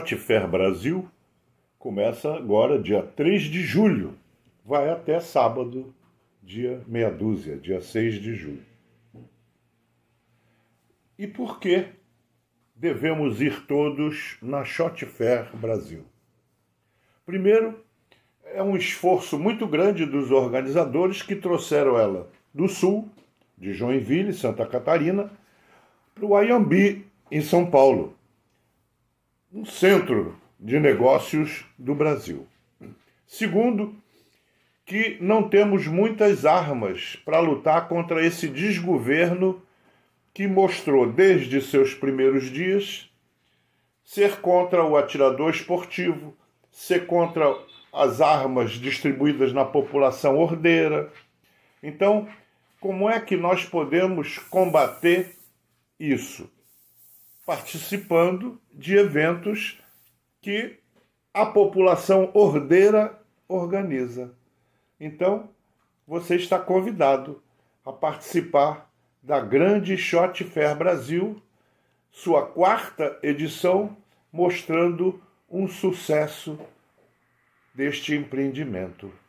Shotfair Brasil começa agora, dia 3 de julho. Vai até sábado, dia meia dúzia, dia 6 de julho. E por que devemos ir todos na Shotfair Brasil? Primeiro, é um esforço muito grande dos organizadores que trouxeram ela do sul, de Joinville, Santa Catarina, para o Ayambi, em São Paulo um centro de negócios do Brasil. Segundo, que não temos muitas armas para lutar contra esse desgoverno que mostrou desde seus primeiros dias ser contra o atirador esportivo, ser contra as armas distribuídas na população ordeira. Então, como é que nós podemos combater isso? participando de eventos que a população ordeira organiza. Então, você está convidado a participar da grande Shot Fair Brasil, sua quarta edição, mostrando um sucesso deste empreendimento.